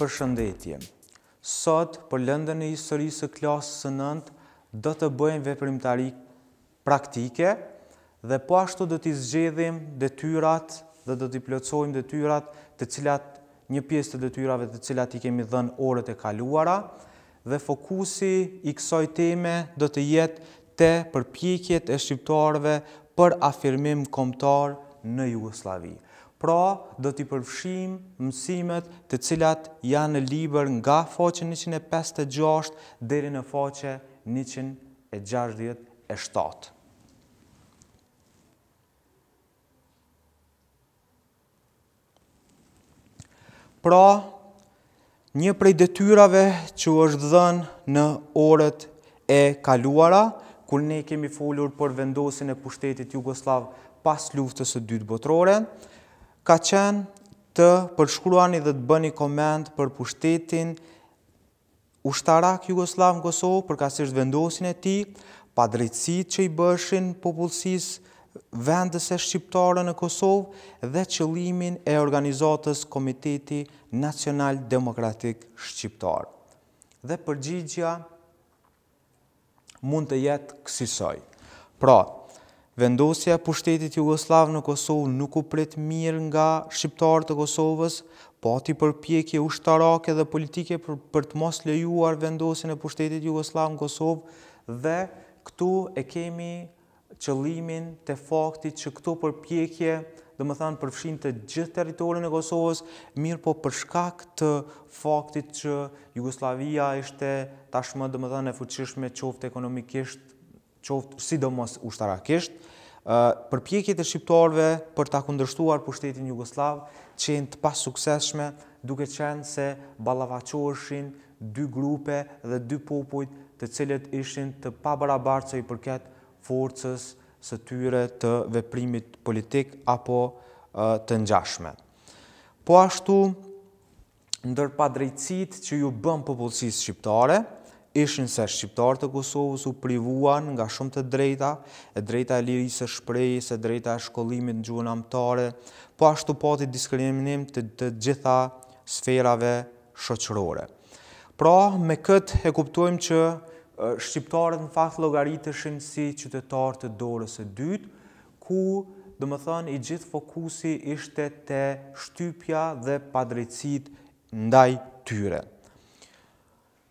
Përshëndetje. Sot, për lëndën e historisë së klasës së nëndë, do të bëjmë veprimtari praktike dhe po ashtu do t'i zgjedhim detyrat dhe do t'i plëcojmë detyrat të cilat një pjesë të detyrave të cilat i kemi dhenë orët e kaluara dhe fokusi i kësoj teme do të jetë te përpjekjet e shqiptarëve për afirmim kombëtar në Jugosllavi. Pra, do t'i përfshim mësimet të cilat janë në liber nga faqe 156 dheri në faqe 167. Pra, një prej detyrave që është dhenë në orët e kaluara, kur ne kemi folur për vendosin e pushtetit Jugoslav pas luftës e dytë botrore, ka qenë të përshkruani dhe të bëni komend për pushtetin ushtarak Jugoslav në Kosovë, përkasisht vendosin e ti, pa drejtësit që i bëshin popullësis vendës e shqiptare në Kosovë dhe qëlimin e organizatës Komiteti Nacional Demokratik Shqiptar. Dhe përgjigja mund të jetë kësisoj. Pra, vendosja pushtetit Jugoslavë në Kosovë nuk u prit mirë nga shqiptarë të Kosovës, po ati përpjekje ushtarake dhe politike për të mos lejuar vendosin e pushtetit Jugoslavë në Kosovë dhe këtu e kemi qëllimin të faktit që këtu përpjekje dhe më thanë përfshin të gjithë teritorin e Kosovës, mirë po përshka këtë faktit që Jugoslavia ishte tashmë dhe më thënë e fuqishme qoftë ekonomikisht, qoftë sidomos ushtarakisht, përpjekjet e shqiptarve për ta kundërshtuar pushtetin Jugoslav qenë të pas sukseshme duke qenë se balavacoheshin dy grupe dhe dy popujt të cilët ishin të pa barabar që i përket forcës së tyre të veprimit politik apo të njashme. Po ashtu, ndër padrejcit drejtësit që ju bëm popullësis shqiptare, ishën se shqiptarë të Kosovës u privuan nga shumë të drejta, e drejta e lirisë shprejës, e drejta e shkollimit në gjuhën amtare, po ashtu pati diskriminim të, të gjitha sferave shoqërore. Pra, me këtë e kuptojmë që shqiptarët në fakt logaritëshin si qytetarë të dorës e dytë, ku dhe më thënë, i gjithë fokusi ishte të shtypja dhe padrecit ndaj tyre.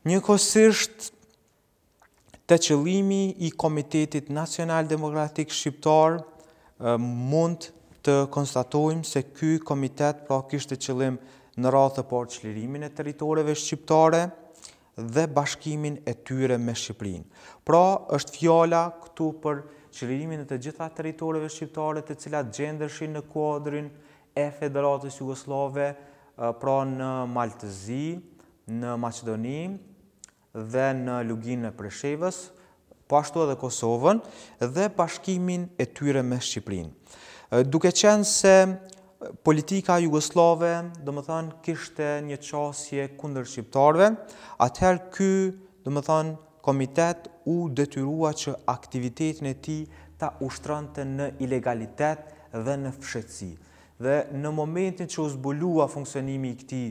Njëkosisht të qëlimi i Komitetit Nacional Demokratik Shqiptar mund të konstatojmë se ky komitet pa kishtë të qëlim në ratë të parë qëlirimin e teritoreve shqiptare dhe bashkimin e tyre me Shqiprin. Pra është fjala këtu për qëlirimin e të gjitha teritoreve shqiptare të cilat gjendërshin në kuadrin e Federatës Jugoslave pra në Maltëzi, në Macedonim, dhe në Luginë e Preshevës, pashtu po edhe Kosovën, dhe pashkimin e tyre me Shqiprin. Duke qenë se politika Jugoslave, dhe më thënë, kishte një qasje kunder Shqiptarve, atëherë ky, dhe më thënë, komitet u detyrua që aktivitetin e ti ta ushtrante në ilegalitet dhe në fshetsi. Dhe në momentin që u zbulua funksionimi i këti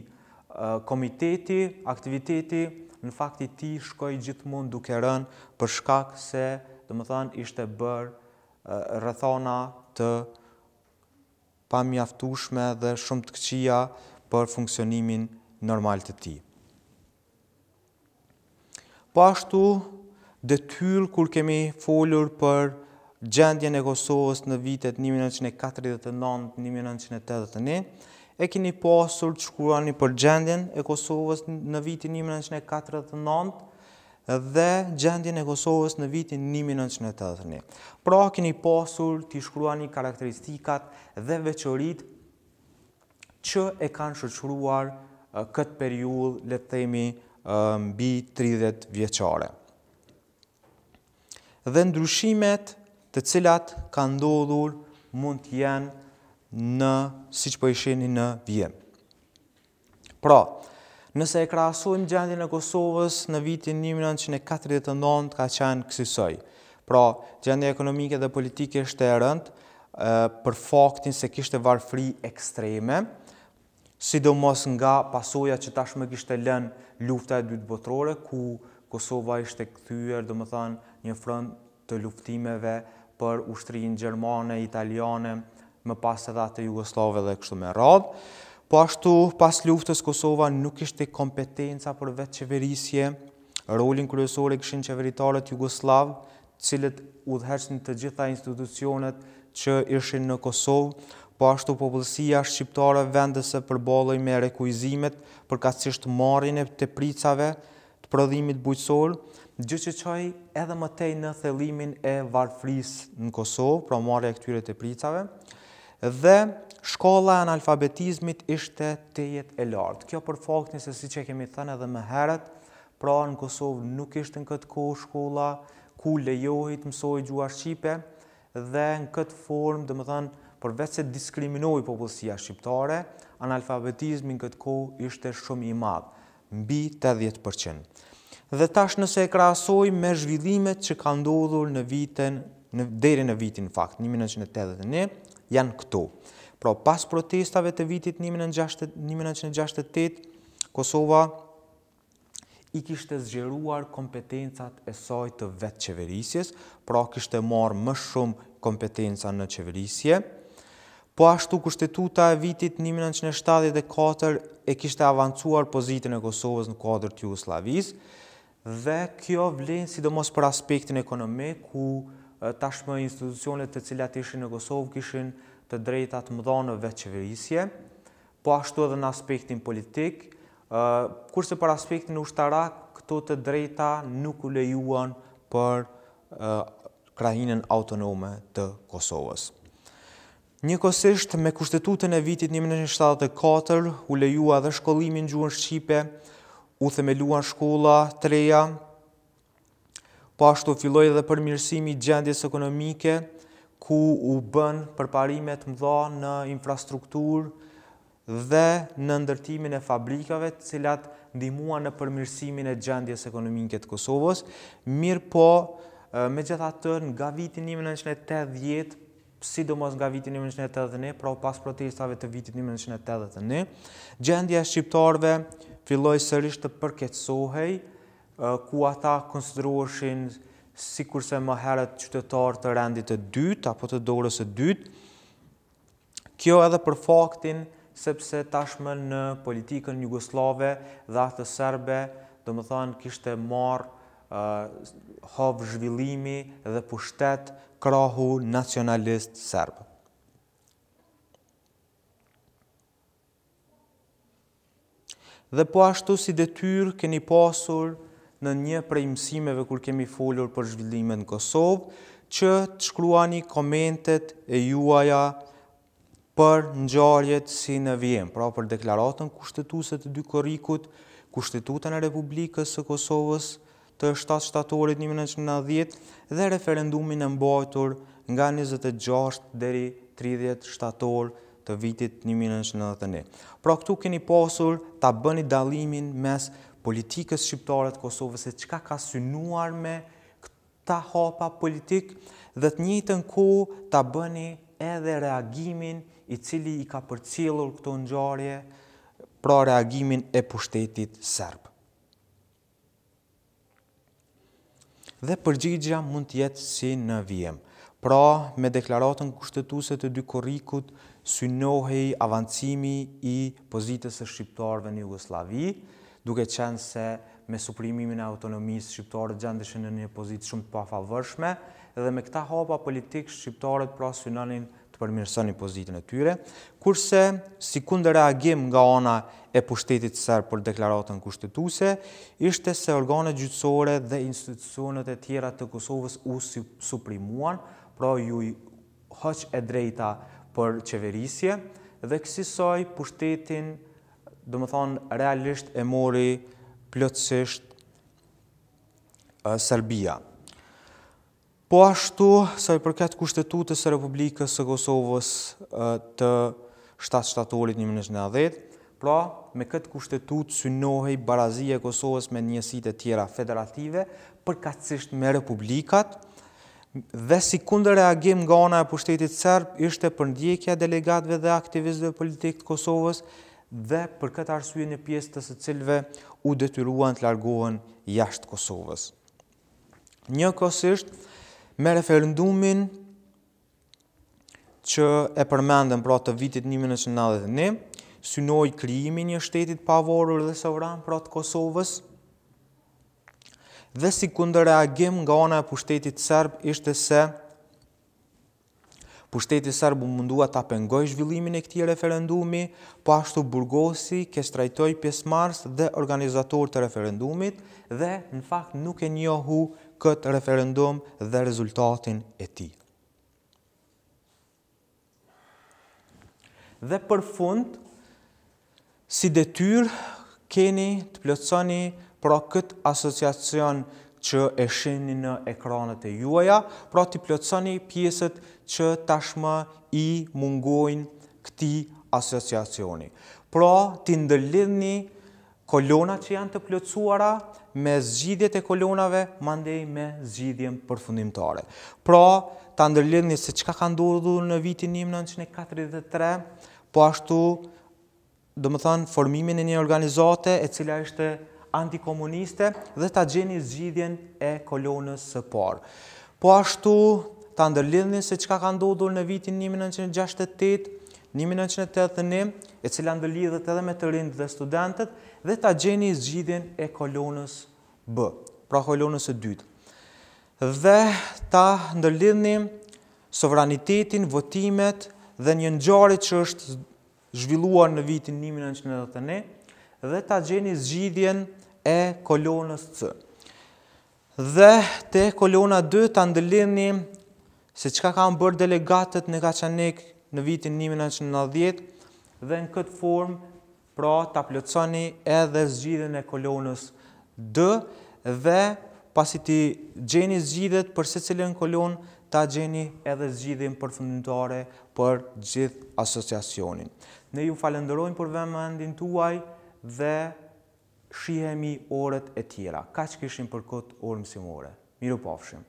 komiteti, aktiviteti, në fakt i ti shkoj gjithë mund duke rën për shkak se, dhe më thanë, ishte bërë rëthona të pa dhe shumë të këqia për funksionimin normal të ti. Po ashtu, dhe tyllë kur kemi folur për gjendje në Kosovës në vitet 1949-1981, e kini pasur të shkruani për gjendjen e Kosovës në vitin 1949 dhe gjendjen e Kosovës në vitin 1980. Pra, kini pasur të shkruani karakteristikat dhe veqërit që e kanë shëqruar këtë periull le themi, mbi 30 vjeqare. Dhe ndryshimet të cilat ka ndodhur mund të jenë në si që po isheni në vjem. Pra, nëse e krasojmë gjendin e Kosovës në vitin 1949 ka qenë kësisoj. Pra, gjendin ekonomike dhe politike është e rënd për faktin se kishte varfri ekstreme, sidomos nga pasoja që tashmë kishte lënë lufta e dytë botërore, ku Kosova ishte këthyër, dhe më thanë, një frënd të luftimeve për ushtrinë gjermane, italiane, më pas edhe atë Jugoslave dhe kështu me radhë, po ashtu pas luftës Kosova nuk ishte kompetenca për vetë qeverisje, rolin kërësore këshin qeveritarët Jugoslav, cilët u të gjitha institucionet që ishin në Kosovë, po ashtu popullësia shqiptare vendese e me rekuizimet për ka marin e të pricave të prodhimit bujësorë, Gjë që qaj edhe më tej në thelimin e varfris në Kosovë, pra marja e këtyre të pricave, dhe shkolla e analfabetizmit ishte tejet e lartë. Kjo për faktin se si që kemi thënë edhe më herët, pra në Kosovë nuk ishte në këtë kohë shkolla, ku lejohit mësoj gjuar Shqipe, dhe në këtë formë, dhe më thënë, përveç se diskriminoj popullësia shqiptare, analfabetizmi në këtë kohë ishte shumë i madhë, mbi 80%. Dhe tash nëse e krasoj me zhvillimet që ka ndodhur në vitën, në, deri në vitin fakt, 1981, janë këtu. Pra, pas protestave të vitit 1968, Kosova i kishte zgjeruar kompetencat e saj të vetë qeverisjes, pra kishte marë më shumë kompetenca në qeverisje, po ashtu kushtetuta e vitit 1974 e kishte avancuar pozitën e Kosovës në kodrë të Jugoslavis, dhe kjo vlenë sidomos për aspektin ekonomik ku nështë tashme institucionet të cilat ishin në Kosovë kishin të drejtat mëdha në qeverisje, po ashtu edhe në aspektin politik, kurse për aspektin ushtarak, këto të drejta nuk u lejuan për krahinën autonome të Kosovës. Njëkosisht, me kushtetutën e vitit 1974, u lejua dhe shkollimin gjuën Shqipe, u themeluan shkolla, treja, Pashtu po filloj dhe përmirësimi gjendjes ekonomike, ku u bën përparimet dha në infrastrukturë dhe në ndërtimin e fabrikave cilat ndimua në përmirësimin e gjendjes ekonomike të Kosovës. Mirë po, me gjitha të tërë, nga vitin 1980, sidomos nga vitin 1981, pra pas protestave të vitit 1981, gjendje e shqiptarve filloj sërish të përketsohej, ku ata konsideroheshin si kurse më herët qytetarë të rendit të dytë, apo të dorës të dytë. Kjo edhe për faktin, sepse tashme në politikën Jugoslave dhe atë të serbe, dhe më thanë, kishte marë hovë zhvillimi dhe pushtet krahu nacionalist serbe. Dhe po ashtu si detyr keni pasur nështë, në një prej mësimeve kur kemi folur për zhvillimin në Kosovë, që të shkruani komentet e juaja për ngjarjet si në Vjenë, pra për deklaratën kushtetuese të dy korrikut, Kushtetuta e Republikës së Kosovës të 7 shtatorit 1990 dhe referendumin e mbajtur nga 26 deri 30 shtator të vitit 1991. Pra këtu keni pasur ta bëni dalimin mes politikës shqiptare të Kosovës e qka ka synuar me këta hapa politikë dhe të njëtën ku të bëni edhe reagimin i cili i ka për këto në pra reagimin e pushtetit sërbë. Dhe përgjigja mund të jetë si në vijem. Pra, me deklaratën kushtetuse të dy korikut, synohi avancimi i pozitës e shqiptarëve në Jugoslavijë, duke qenë se me suprimimin e autonomisë shqiptarët gjendëshën në një pozitë shumë të pafavërshme, edhe me këta hapa politikë shqiptarët pra synonin të përmirësën një pozitën e tyre, kurse si kunde reagim nga ona e pushtetit sërë për deklaratën kushtetuse, ishte se organet gjyqësore dhe institucionet e tjera të Kosovës u suprimuan, pra ju i hëq e drejta për qeverisje, dhe kësisoj pushtetin dhe më thonë, realisht e mori plëtsisht Serbia. Po ashtu, sa i përket kushtetutës e Republikës së Kosovës të 7 shtatorit 1990, pra me këtë kushtetutë synohej barazije Kosovës me njësit e tjera federative, përkatsisht me Republikat, dhe si kunde reagim nga ona e pushtetit Serb, ishte përndjekja delegatve dhe aktivistëve politikë të Kosovës, dhe për këtë arsye një pjesë të së cilve u detyruan të largohen jashtë Kosovës. Një kosisht me referendumin që e përmendën pra të vitit 1991, synoj kriimi një shtetit pavorur dhe sovran pra të Kosovës, dhe si kundë reagim nga ona e pushtetit sërb ishte se për shteti sërbë mundua të apengoj zhvillimin e këti referendumi, po ashtu burgosi ke strajtoj pjesë dhe organizator të referendumit dhe në fakt nuk e njohu këtë referendum dhe rezultatin e ti. Dhe për fund, si detyr, keni të plëconi pro këtë asociacion që e sheni në ekranët e juaja, pra të plëtsoni pjesët që tashma i mungojnë këti asociacioni. Pra të ndëllidni kolonat që janë të plëtsuara me zgjidjet e kolonave, mandej me zgjidjen përfundimtare. Pra të ndëllidni se qka ka ndodhu në vitin 1943, po ashtu, do më thënë, formimin e një organizate e cila ishte antikomuniste dhe të gjeni zgjidhjen e kolonës së parë. Po ashtu të ndërlidhni se qka ka ndodhur në vitin 1968, 1981, e cila ndërlidhët edhe me të rinjtë dhe studentët, dhe të gjeni zgjidhjen e kolonës B, pra kolonës e dytë. Dhe të ndërlidhni sovranitetin, votimet dhe një nxarit që është zhvilluar në vitin 1989, dhe ta gjeni zgjidhjen e kolonës C. Dhe te kolona 2 ta ndëlini se qka ka më bërë delegatët në Kaçanik në vitin 1990 dhe në këtë form pra ta plëconi edhe zgjidhjen e kolonës D dhe pasi ti gjeni zgjidhjet për se cilën kolonë ta gjeni edhe zgjidhjen për për gjithë asociacionin. Ne ju falenderojmë për vëmendin tuaj dhe shihemi orët e tjera. Ka që kishim për këtë orë mësimore. Miru pofshim.